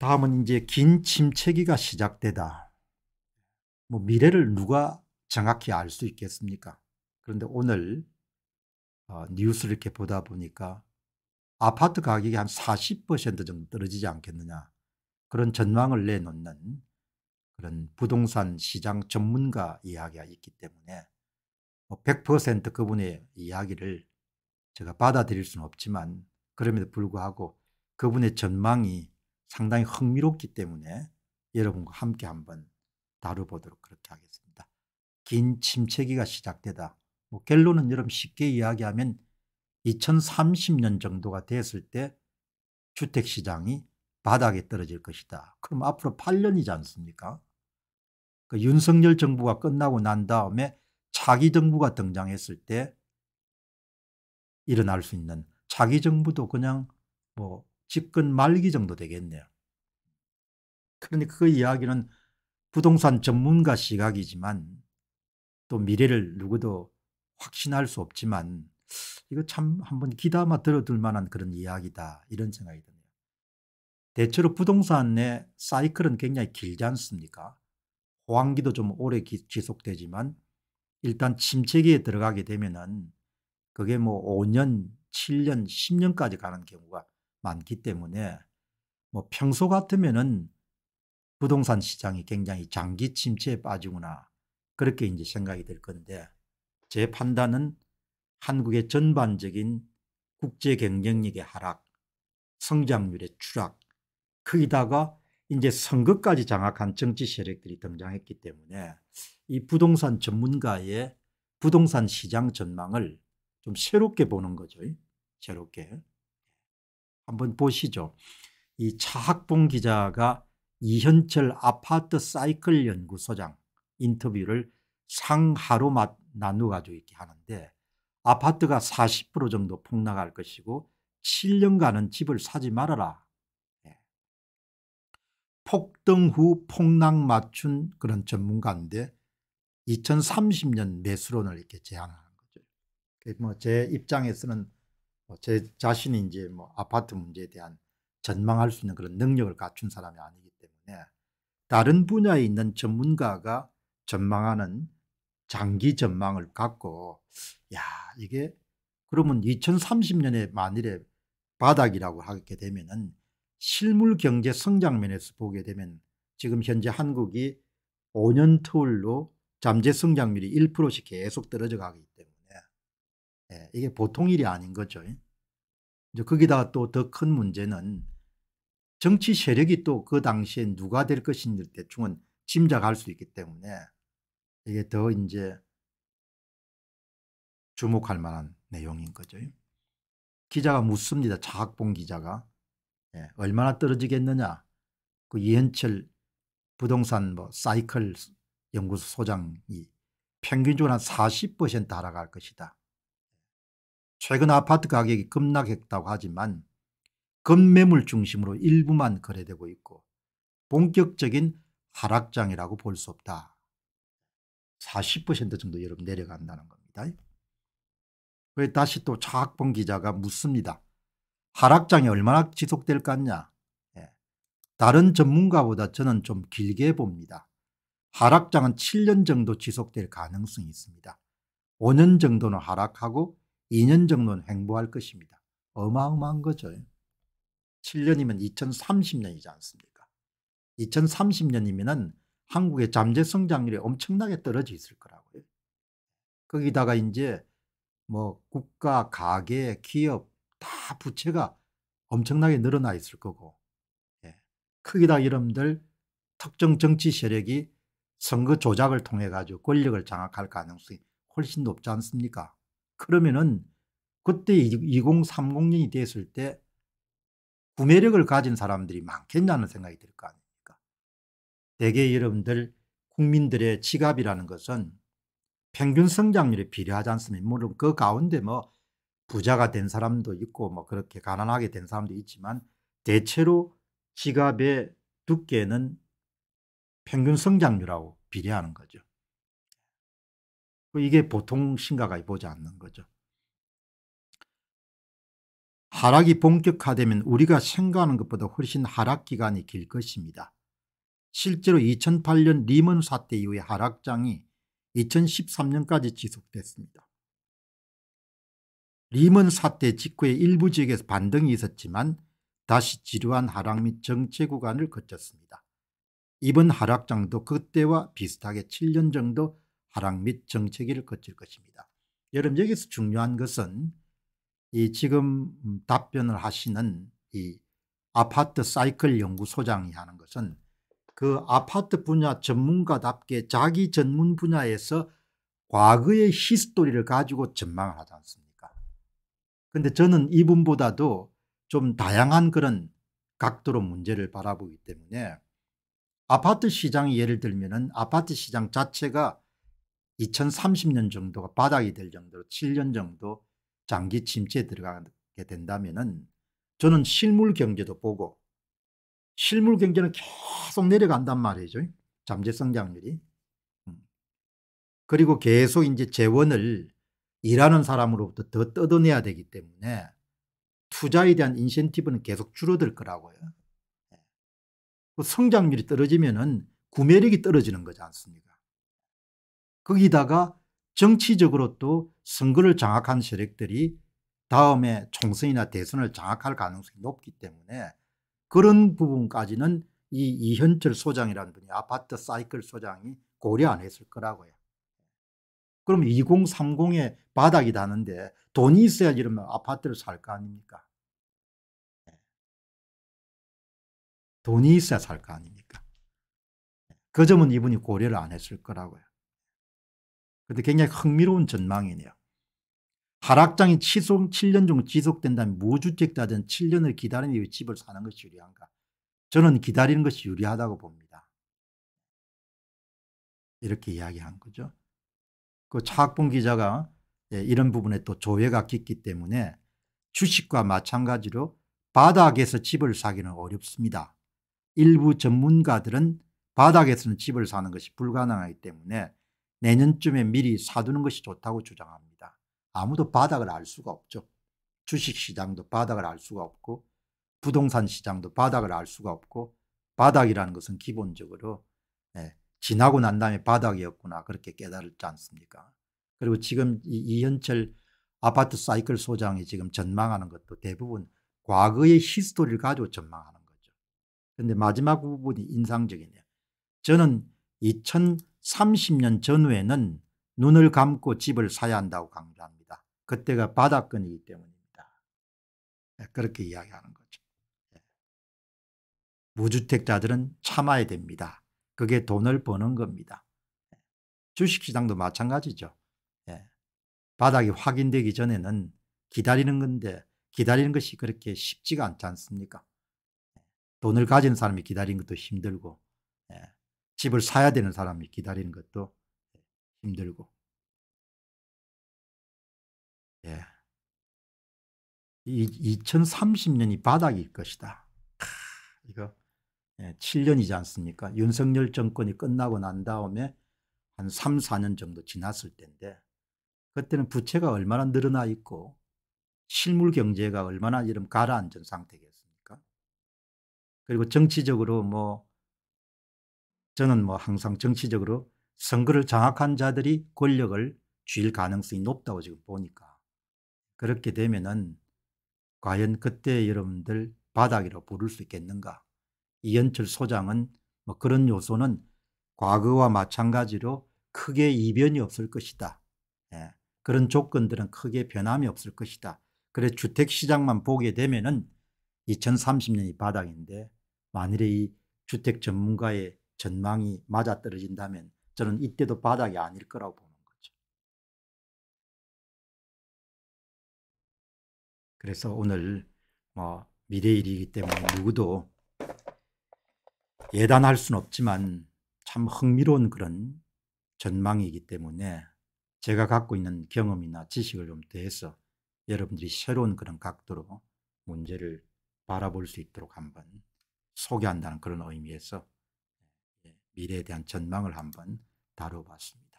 다음은 이제 긴 침체기가 시작되다. 뭐 미래를 누가 정확히 알 수 있겠습니까? 그런데 오늘 어, 뉴스를 이렇게 보다 보니까 아파트 가격이 한 40% 정도 떨어지지 않겠느냐 그런 전망을 내놓는 그런 부동산 시장 전문가 이야기가 있기 때문에 100% 뭐 그분의 이야기를 제가 받아들일 수는 없지만 그럼에도 불구하고 그분의 전망이 상당히 흥미롭기 때문에 여러분과 함께 한번 다뤄보도록 그렇게 하겠습니다. 긴 침체기가 시작되다. 뭐 결론은 여러분 쉽게 이야기하면 2030년 정도가 됐을 때 주택시장이 바닥에 떨어질 것이다. 그럼 앞으로 8년이지 않습니까? 그 윤석열 정부가 끝나고 난 다음에 차기 정부가 등장했을 때 일어날 수 있는 차기 정부도 그냥 뭐 집권 말기 정도 되겠네요. 그런데 그 이야기는 부동산 전문가 시각이지만 또 미래를 누구도 확신할 수 없지만 이거 참 한번 기담아 들어둘 만한 그런 이야기다 이런 생각이 듭니다. 대체로 부동산의 사이클은 굉장히 길지 않습니까? 호황기도 좀 오래 기, 지속되지만 일단 침체기에 들어가게 되면은 그게 뭐 5년, 7년, 10년까지 가는 경우가 많기 때문에 뭐 평소 같으면은 부동산 시장이 굉장히 장기 침체에 빠지구나 그렇게 이제 생각이 될 건데 제 판단은 한국의 전반적인 국제 경쟁력의 하락, 성장률의 추락, 거기다가 이제 선거까지 장악한 정치 세력들이 등장했기 때문에 이 부동산 전문가의 부동산 시장 전망을 좀 새롭게 보는 거죠. 새롭게. 한번 보시죠. 이 차학봉 기자가 이현철 아파트 사이클 연구소장 인터뷰를 상하로 나누어가지고 이렇게 하는데 아파트가 40% 정도 폭락할 것이고 7년간은 집을 사지 말아라. 네. 폭등 후 폭락 맞춘 그런 전문가인데 2030년 매수론을 이렇게 제안하는 거죠. 뭐제 입장에서는 뭐 제 자신이 이제 뭐 아파트 문제에 대한 전망할 수 있는 그런 능력을 갖춘 사람이 아니기 때문에 다른 분야에 있는 전문가가 전망하는 장기 전망을 갖고 야 이게 그러면 2030년에 만일에 바닥이라고 하게 되면은 실물 경제 성장면에서 보게 되면 지금 현재 한국이 5년 터울로 잠재 성장률이 1%씩 계속 떨어져 가기 때문에 예, 이게 보통 일이 아닌 거죠. 이제 거기다가 음. 또더 큰 문제는 정치 세력이 또 그 당시에 누가 될 것인지 대충은 짐작할 수 있기 때문에 이게 더 이제 주목할 만한 내용인 거죠. 기자가 묻습니다. 자학봉 기자가. 예, 얼마나 떨어지겠느냐. 그 이현철 부동산 뭐 사이클 연구소 소장이 평균적으로 한 40% 하락할 것이다. 최근 아파트 가격이 급락했다고 하지만 급매물 중심으로 일부만 거래되고 있고 본격적인 하락장이라고 볼 수 없다. 40% 정도 여러분 내려간다는 겁니다. 왜 다시 또 차학범 기자가 묻습니다. 하락장이 얼마나 지속될 것냐 같 예. 다른 전문가보다 저는 좀 길게 봅니다. 하락장은 7년 정도 지속될 가능성이 있습니다. 5년 정도는 하락하고 2년 정도는 행보할 것입니다. 어마어마한 거죠. 7년이면 2030년이지 않습니까? 2 0 3 0년이면 한국의 잠재 성장률이 엄청나게 떨어져 있을 거라고요. 거기다가 이제 뭐 국가, 가계, 기업 다 부채가 엄청나게 늘어나 있을 거고 예. 크기다 이름들 특정 정치 세력이 선거 조작을 통해 가지고 권력을 장악할 가능성이 훨씬 높지 않습니까? 그러면은 그때 2030년이 됐을 때 구매력을 가진 사람들이 많겠냐는 생각이 들 거 아닙니까? 대개 여러분들 국민들의 지갑이라는 것은 평균 성장률에 비례하지 않습니다. 물론 그 가운데 뭐 부자가 된 사람도 있고 뭐 그렇게 가난하게 된 사람도 있지만 대체로 지갑의 두께는 평균 성장률하고 비례하는 거죠. 그 이게 보통 신가가 보지 않는 거죠. 하락이 본격화되면 우리가 생각하는 것보다 훨씬 하락 기간이 길 것입니다. 실제로 2008년 리먼 사태 이후의 하락장이 2013년까지 지속됐습니다. 리먼 사태 직후에 일부 지역에서 반등이 있었지만 다시 지루한 하락 및 정체 구간을 거쳤습니다. 이번 하락장도 그때와 비슷하게 7년 정도 하락 및 정체기를 거칠 것입니다. 여러분 여기서 중요한 것은 이 지금 음, 답변을 하시는 이 아파트 사이클 연구소장이 하는 것은 그 아파트 분야 전문가답게 자기 전문 분야에서 과거의 히스토리를 가지고 전망을 하지 않습니까? 근데 저는 이분보다도 좀 다양한 그런 각도로 문제를 바라보기 때문에 아파트 시장 예를 들면 아파트 시장 자체가 2030년 정도가 바닥이 될 정도로 7년 정도 장기 침체에 들어가게 된다면 저는 실물 경제도 보고 실물 경제는 계속 내려간단 말이죠. 잠재 성장률이. 음. 그리고 계속 이제 재원을 일하는 사람으로부터 더 뜯어내야 되기 때문에 투자에 대한 인센티브는 계속 줄어들 거라고요. 예. 그 성장률이 떨어지면 구매력이 떨어지는 거지 않습니까? 거기다가 정치적으로 또 선거를 장악한 세력들이 다음에 총선이나 대선을 장악할 가능성이 높기 때문에 그런 부분까지는 이 이현철 소장이라는 분이 아파트 사이클 소장이 고려 안 했을 거라고요. 그럼 2 0 3 0에 바닥이 다는데 돈이 있어야지 이러면 아파트를 살 거 아닙니까? 네. 돈이 있어야 살 거 아닙니까? 네. 그 점은 이분이 고려를 안 했을 거라고요. 그런데 굉장히 흥미로운 전망이네요. 하락장이 지속 7년 정 지속된다면 무주택자든 뭐 7년을 기다리는 이 집을 사는 것이 유리한가? 저는 기다리는 것이 유리하다고 봅니다. 이렇게 이야기한 거죠. 그 차학봉 기자가 예, 이런 부분에 또 조회가 깊기 때문에 주식과 마찬가지로 바닥에서 집을 사기는 어렵습니다. 일부 전문가들은 바닥에서는 집을 사는 것이 불가능하기 때문에 내년쯤에 미리 사두는 것이 좋다고 주장합니다. 아무도 바닥을 알 수가 없죠. 주식시장도 바닥을 알 수가 없고 부동산 시장도 바닥을 알 수가 없고 바닥이라는 것은 기본적으로 예, 지나고 난 다음에 바닥이었구나 그렇게 깨달았지 않습니까? 그리고 지금 이현철 아파트 사이클 소장이 지금 전망하는 것도 대부분 과거의 히스토리를 가지고 전망하는 거죠. 그런데 마지막 부분이 인상적이네요. 저는 2000 30년 전후에는 눈을 감고 집을 사야 한다고 강조합니다. 그때가 바닥권이기 때문입니다. 예, 그렇게 이야기하는 거죠. 예. 무주택자들은 참아야 됩니다. 그게 돈을 버는 겁니다. 예. 주식시장도 마찬가지죠. 바닥이 확인되기 전에는 기다리는 건데 기다리는 것이 그렇게 쉽지가 않지 않습니까? 돈을 가진 사람이 기다리는 것도 힘들고 집을 사야 되는 사람이 기다리는 것도 힘들고. 예. 2030년이 바닥일 것이다. 아, 이거 예, 7년이지 않습니까? 윤석열 정권이 끝나고 난 다음에 한 3, 4년 정도 지났을 텐데 그때는 부채가 얼마나 늘어나 있고 실물 경제가 얼마나 이런 가라앉은 상태겠습니까? 그리고 정치적으로 뭐 저는 뭐 항상 정치적으로 선거를 장악한 자들이 권력을 쥘 가능성이 높다고 지금 보니까 그렇게 되면은 과연 그때 여러분들 바닥이라 부를 수 있겠는가 이연철 소장은 뭐 그런 요소는 과거와 마찬가지로 크게 이변이 없을 것이다. 예. 그런 조건들은 크게 변함이 없을 것이다. 그래 주택시장만 보게 되면은 2030년이 바닥인데 만일에 이 주택 전문가의 전망이 맞아떨어진다면 저는 이때도 바닥이 아닐 거라고 보는 거죠. 그래서 오늘 뭐 미래일이기 때문에 누구도 예단할 수는 없지만 참 흥미로운 그런 전망이기 때문에 제가 갖고 있는 경험이나 지식을 좀 더해서 여러분들이 새로운 그런 각도로 문제를 바라볼 수 있도록 한번 소개한다는 그런 의미에서 미래에 대한 전망을 한번 다뤄봤습니다.